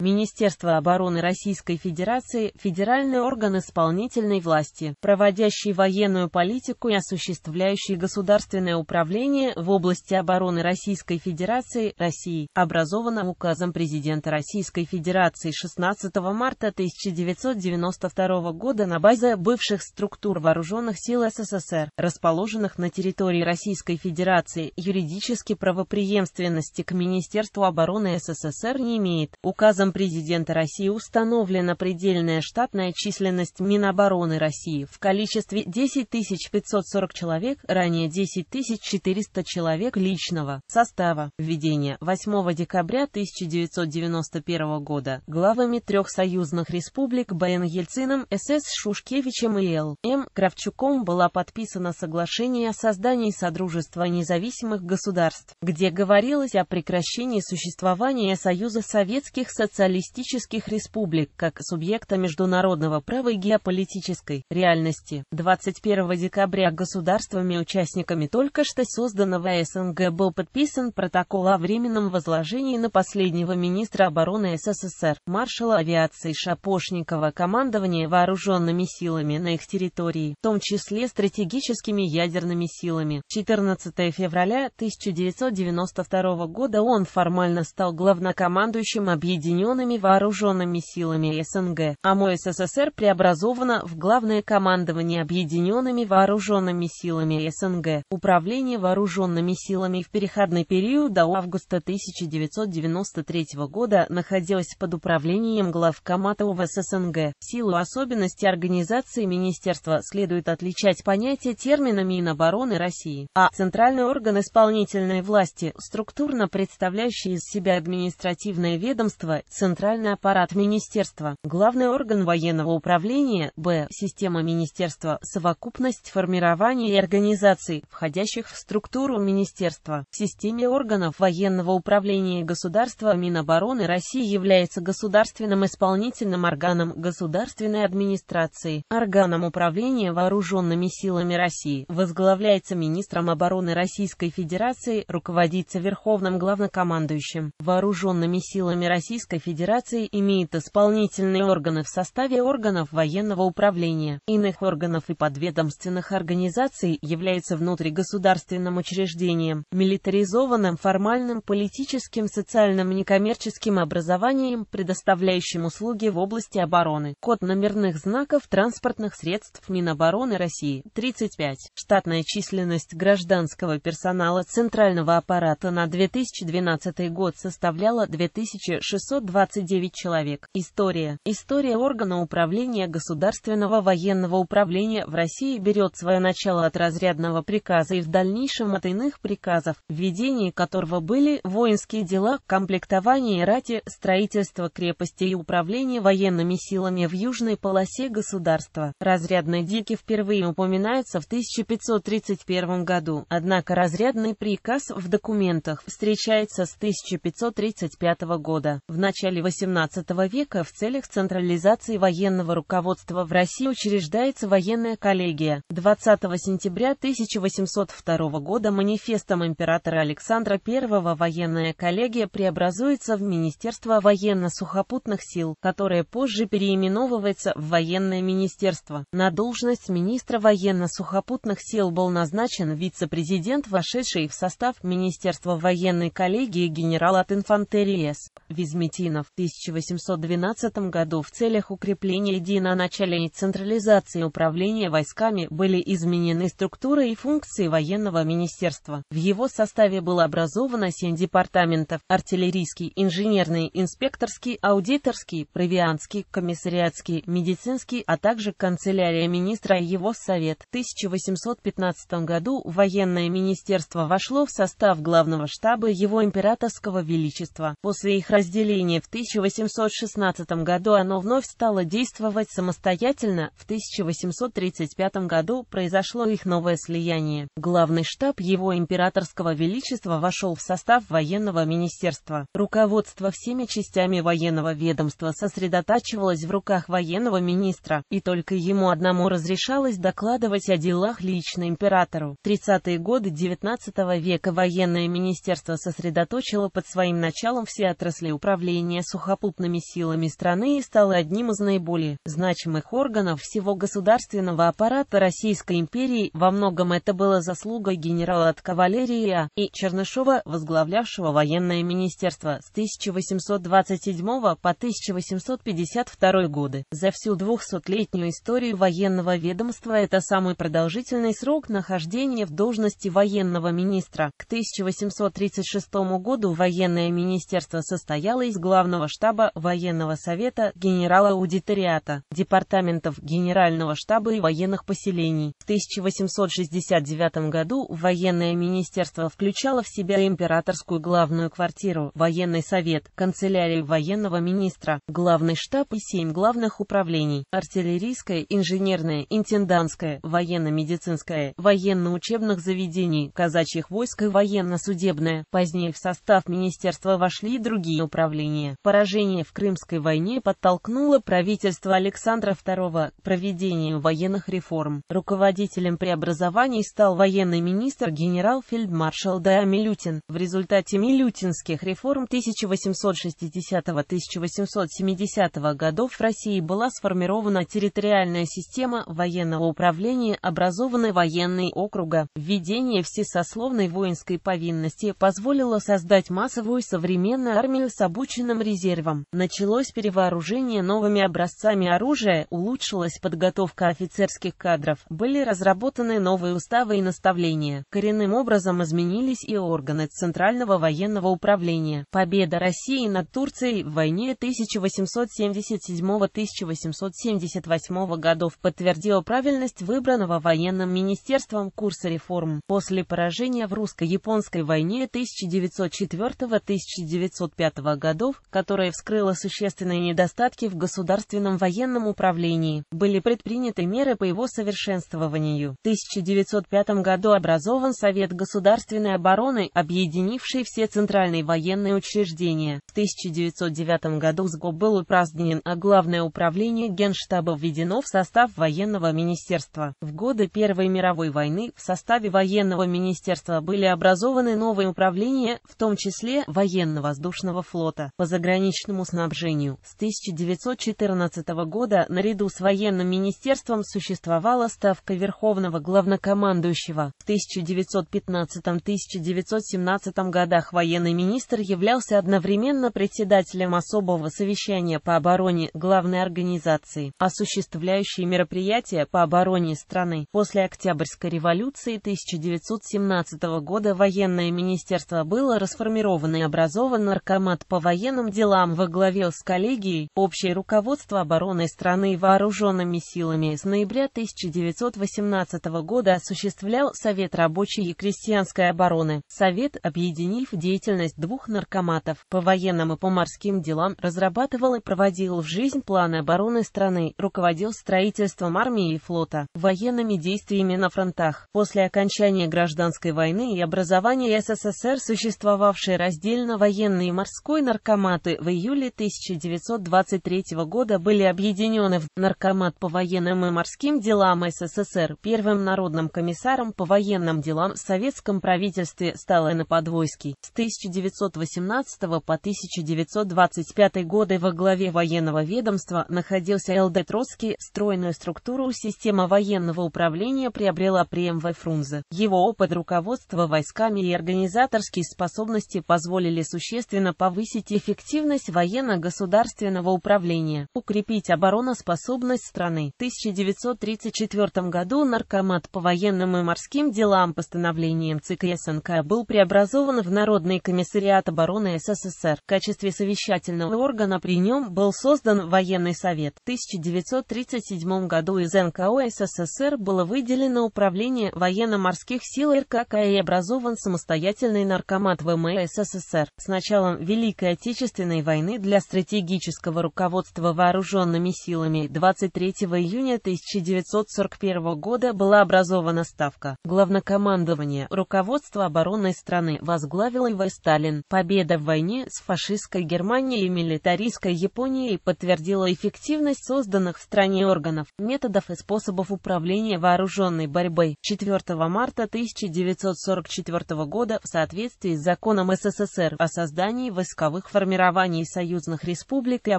Министерство обороны Российской Федерации – федеральный орган исполнительной власти, проводящий военную политику и осуществляющий государственное управление в области обороны Российской Федерации, России, образовано указом президента Российской Федерации 16 марта 1992 года на базе бывших структур вооруженных сил СССР, расположенных на территории Российской Федерации, юридически правоприемственности к Министерству обороны СССР не имеет. Указом Указом президента России установлена предельная штатная численность Минобороны России в количестве 10 540 человек, ранее 10 400 человек личного состава. Введение 8 декабря 1991 года главами трех союзных республик Бен Ельцином, СС Шушкевичем и Л. М. Кравчуком была подписана соглашение о создании Содружества независимых государств, где говорилось о прекращении существования Союза Советских Социалистов социалистических республик как субъекта международного права и геополитической реальности. 21 декабря государствами-участниками только что созданного СНГ был подписан протокол о временном возложении на последнего министра обороны СССР, маршала авиации Шапошникова командования вооруженными силами на их территории, в том числе стратегическими ядерными силами. 14 февраля 1992 года он формально стал главнокомандующим объединенных объединенными вооруженными силами СНГ, а мой СССР преобразовано в Главное командование объединенными вооруженными силами СНГ, Управление вооруженными силами в переходный период до августа 1993 года находилось под управлением главкомата УВС СНГ. В силу особенностей организации министерства следует отличать понятие терминами Минобороны России, а центральный орган исполнительной власти, структурно представляющий из себя административное ведомство, Центральный аппарат министерства, главный орган военного управления, б. Система министерства, совокупность формирований и организаций, входящих в структуру министерства. В системе органов военного управления государства Минобороны России является государственным исполнительным органом государственной администрации, органом управления вооруженными силами России, возглавляется министром обороны Российской Федерации, руководится Верховным главнокомандующим вооруженными силами Российской Федерации Федерации имеет исполнительные органы в составе органов военного управления, иных органов и подведомственных организаций, является внутригосударственным учреждением, милитаризованным формальным политическим, социальным некоммерческим образованием, предоставляющим услуги в области обороны. Код номерных знаков транспортных средств Минобороны России 35. Штатная численность гражданского персонала центрального аппарата на 2012 год составляла 2620 29 человек. История. История органа управления Государственного военного управления в России берет свое начало от разрядного приказа и в дальнейшем от иных приказов, введение которого были воинские дела, комплектование рати, строительство крепости и управление военными силами в южной полосе государства. Разрядные дики впервые упоминаются в 1531 году, однако разрядный приказ в документах встречается с 1535 года. В начале начале XVIII века в целях централизации военного руководства в России учреждается военная коллегия. 20 сентября 1802 года манифестом императора Александра I военная коллегия преобразуется в Министерство военно-сухопутных сил, которое позже переименовывается в Военное министерство. На должность министра военно-сухопутных сил был назначен вице-президент, вошедший в состав Министерства военной коллегии генерал от инфантерии С. Визметин. Мартина в 1812 году в целях укрепления единоначалия и централизации управления войсками были изменены структура и функции военного министерства. В его составе было образовано 7 департаментов – артиллерийский, инженерный, инспекторский, аудиторский, провианский, комиссариатский, медицинский, а также канцелярия министра и его совет. В 1815 году военное министерство вошло в состав главного штаба его императорского величества. После их разделения в 1816 году оно вновь стало действовать самостоятельно, в 1835 году произошло их новое слияние. Главный штаб его императорского величества вошел в состав военного министерства. Руководство всеми частями военного ведомства сосредотачивалось в руках военного министра, и только ему одному разрешалось докладывать о делах лично императору. 30-е годы XIX века военное министерство сосредоточило под своим началом все отрасли управления управления сухопутными силами страны и стало одним из наиболее значимых органов всего государственного аппарата Российской империи, во многом это было заслугой генерала от кавалерии А. и Чернышева, возглавлявшего военное министерство с 1827 по 1852 годы. За всю 200-летнюю историю военного ведомства это самый продолжительный срок нахождения в должности военного министра. К 1836 году военное министерство состояло из глав Главного штаба Военного совета генерала аудиториата, департаментов Генерального штаба и военных поселений. В 1869 году военное министерство включало в себя императорскую главную квартиру, военный совет, канцелярию военного министра, главный штаб и семь главных управлений – артиллерийское, инженерное, интендантское, военно-медицинское, военно-учебных заведений, казачьих войск и военно-судебное. Позднее в состав министерства вошли другие управления. Поражение в Крымской войне подтолкнуло правительство Александра II к проведению военных реформ. Руководителем преобразований стал военный министр генерал-фельдмаршал Д.А. Милютин. В результате милютинских реформ 1860-1870 годов в России была сформирована территориальная система военного управления, образованы военные округа. Введение всесословной воинской повинности позволило создать массовую современную армию с обученным Резервам Началось перевооружение новыми образцами оружия, улучшилась подготовка офицерских кадров, были разработаны новые уставы и наставления. Коренным образом изменились и органы Центрального военного управления. Победа России над Турцией в войне 1877-1878 годов подтвердила правильность выбранного военным министерством курса реформ. После поражения в русско-японской войне 1904-1905 годов, которая вскрыла существенные недостатки в государственном военном управлении, были предприняты меры по его совершенствованию. В 1905 году образован Совет государственной обороны, объединивший все центральные военные учреждения. В 1909 году СГО был упразднен, а Главное управление Генштаба введено в состав военного министерства. В годы Первой мировой войны в составе военного министерства были образованы новые управления, в том числе военно-воздушного флота. По заграничному снабжению. С 1914 года наряду с военным министерством существовала ставка Верховного главнокомандующего. В 1915-1917 годах военный министр являлся одновременно председателем особого совещания по обороне главной организации, осуществляющей мероприятия по обороне страны. После Октябрьской революции 1917 года военное министерство было расформировано и образован наркомат по военным делам во главе с коллегией «Общее руководство обороны страны вооруженными силами» с ноября 1918 года осуществлял Совет рабочей и крестьянской обороны. Совет, объединив деятельность двух наркоматов по военным и по морским делам, разрабатывал и проводил в жизнь планы обороны страны, руководил строительством армии и флота, военными действиями на фронтах. После окончания гражданской войны и образования СССР существовавшие раздельно военный и морской наркомат Штаты в июле 1923 года были объединены в Наркомат по военным и морским делам СССР. Первым народным комиссаром по военным делам в советском правительстве стал Инна Подвойский. С 1918 по 1925 годы во главе военного ведомства находился ЛД Троцкий. Стройную структуру система военного управления приобрела при МВ Фрунзе. Его опыт руководства войсками и организаторские способности позволили существенно повысить эффективность Эффективность военно-государственного управления. Укрепить обороноспособность страны. В 1934 году Наркомат по военным и морским делам постановлением ЦК СНК был преобразован в Народный комиссариат обороны СССР. В качестве совещательного органа при нем был создан Военный совет. В 1937 году из НКО СССР было выделено Управление военно-морских сил РКК и образован самостоятельный наркомат ВМС э СССР. С началом Великой Отечественной Отечественной войны для стратегического руководства вооруженными силами 23 июня 1941 года была образована Ставка. Главнокомандование руководства оборонной страны возглавил его Сталин. Победа в войне с фашистской Германией и милитаристской Японией подтвердила эффективность созданных в стране органов, методов и способов управления вооруженной борьбой. 4 марта 1944 года в соответствии с законом СССР о создании войсковых формирований формировании союзных республик и о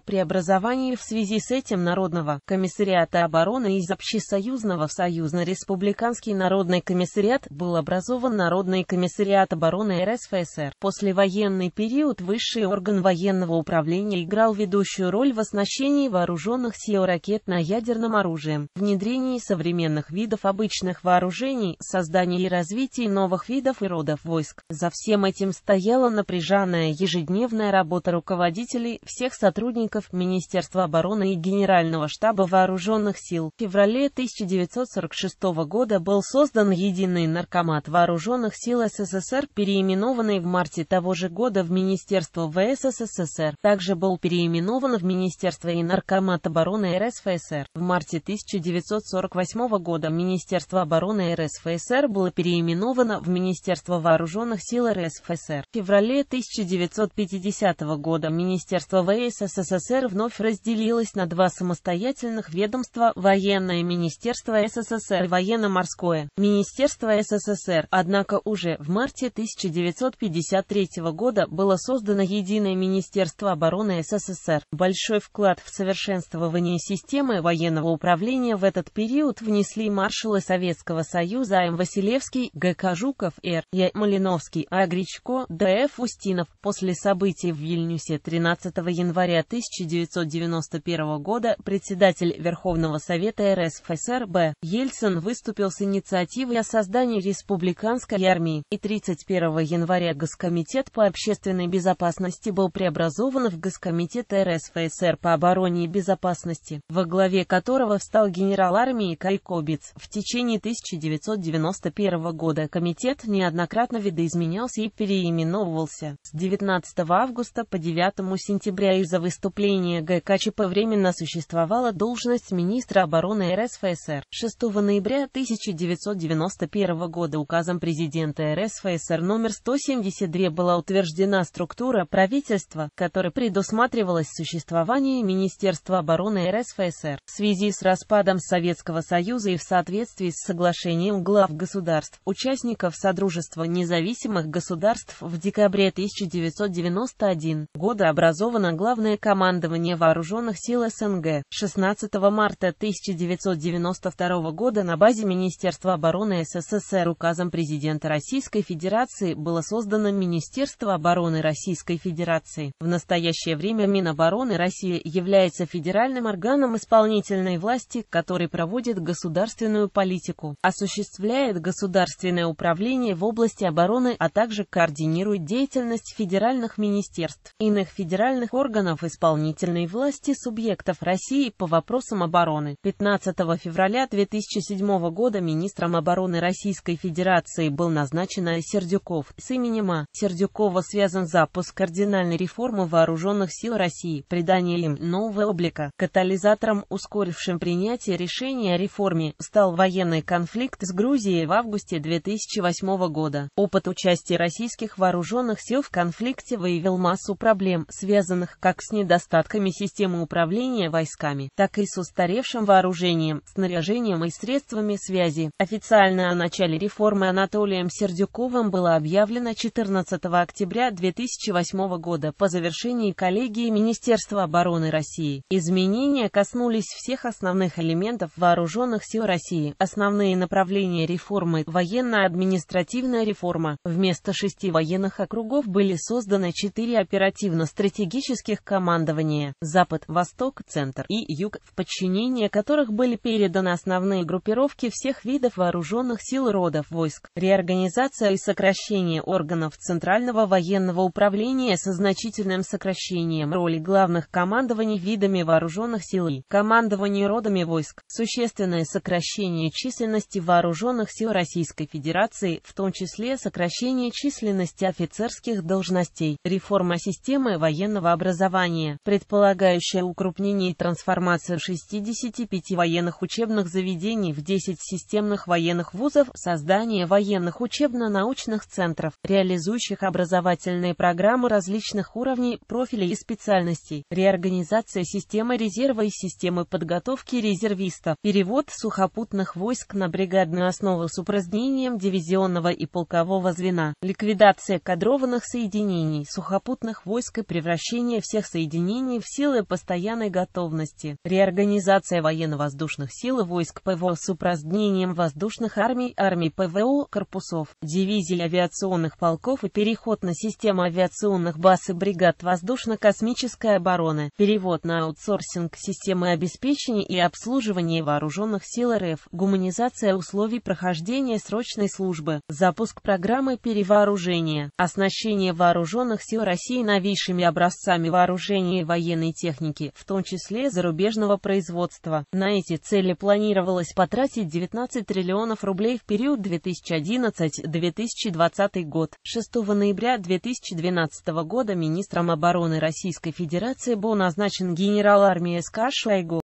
преобразовании в связи с этим Народного комиссариата обороны из общесоюзного в союзно-республиканский народный комиссариат был образован Народный комиссариат обороны РСФСР. Послевоенный период высший орган военного управления играл ведущую роль в оснащении вооруженных сил ракетно-ядерным оружием, внедрении современных видов обычных вооружений, создании и развитии новых видов и родов войск. За всем этим стояла напряженная ежедневная работа руководителей всех сотрудников Министерства обороны и Генерального штаба Вооруженных сил. В феврале 1946 года был создан Единый наркомат Вооруженных сил СССР, переименованный в марте того же года в Министерство ВС СССР. Также был переименован в Министерство и наркомат обороны РСФСР. В марте 1948 года Министерство обороны РСФСР было переименовано в Министерство вооруженных сил РСФСР. В феврале 1950 1950 года Министерство ВС СССР вновь разделилось на два самостоятельных ведомства – Военное Министерство СССР и Военно-морское Министерство СССР. Однако уже в марте 1953 года было создано Единое Министерство обороны СССР. Большой вклад в совершенствование системы военного управления в этот период внесли маршалы Советского Союза а М. Василевский, Г. Кожуков, Р. Я. Малиновский, А. Гречко, Д. Ф. Устинов. После событий в Вильне Вильнюсе 13 января 1991 года председатель Верховного Совета РСФСР Б. Ельцин выступил с инициативой о создании республиканской армии, и 31 января Госкомитет по общественной безопасности был преобразован в Госкомитет РСФСР по обороне и безопасности, во главе которого встал генерал армии Кайкобиц. В течение 1991 года комитет неоднократно видоизменялся и переименовывался. С 19 августа по 9 сентября из-за выступления ГКЧП временно существовала должность министра обороны РСФСР. 6 ноября 1991 года указом президента РСФСР номер 172 была утверждена структура правительства, которая предусматривалась существование Министерства обороны РСФСР. В связи с распадом Советского Союза и в соответствии с соглашением глав государств, участников Содружества независимых государств в декабре 1991 года образовано Главное командование вооруженных сил СНГ. 16 марта 1992 года на базе Министерства обороны СССР указом президента Российской Федерации было создано Министерство обороны Российской Федерации. В настоящее время Минобороны России является федеральным органом исполнительной власти, который проводит государственную политику, осуществляет государственное управление в области обороны, а также координирует деятельность федеральных министерств иных федеральных органов исполнительной власти субъектов России по вопросам обороны. 15 февраля 2007 года министром обороны Российской Федерации был назначен Сердюков. С именем А. Сердюкова связан запуск кардинальной реформы вооруженных сил России, придание им нового облика. Катализатором, ускорившим принятие решения о реформе, стал военный конфликт с Грузией в августе 2008 года. Опыт участия российских вооруженных сил в конфликте выявил массу проблем проблем, связанных как с недостатками системы управления войсками, так и с устаревшим вооружением, снаряжением и средствами связи. Официально о начале реформы Анатолием Сердюковым было объявлено 14 октября 2008 года по завершении коллегии Министерства обороны России. Изменения коснулись всех основных элементов вооруженных сил России. Основные направления реформы – военно-административная реформа. Вместо шести военных округов были созданы четыре оперативных оперативно-стратегических командования Запад, Восток, Центр и Юг, в подчинение которых были переданы основные группировки всех видов вооруженных сил родов войск. Реорганизация и сокращение органов Центрального военного управления со значительным сокращением роли главных командований видами вооруженных сил и командованию родами войск, существенное сокращение численности вооруженных сил Российской Федерации, в том числе сокращение численности офицерских должностей, реформа системы системы военного образования, предполагающая укрупнение и трансформацию 65 военных учебных заведений в 10 системных военных вузов, создание военных учебно-научных центров, реализующих образовательные программы различных уровней, профилей и специальностей, реорганизация системы резерва и системы подготовки резервистов, перевод сухопутных войск на бригадную основу с упразднением дивизионного и полкового звена, ликвидация кадрованных соединений сухопутных войск и превращение всех соединений в силы постоянной готовности. Реорганизация военно-воздушных сил и войск ПВО с упразднением воздушных армий, армий ПВО, корпусов, дивизий авиационных полков и переход на систему авиационных баз и бригад воздушно-космической обороны. Перевод на аутсорсинг системы обеспечения и обслуживания вооруженных сил РФ. Гуманизация условий прохождения срочной службы. Запуск программы перевооружения. Оснащение вооруженных сил России на новейшими образцами вооружения и военной техники, в том числе зарубежного производства. На эти цели планировалось потратить 19 триллионов рублей в период 2011-2020 год. 6 ноября 2012 года министром обороны Российской Федерации был назначен генерал армии СК Шойгу.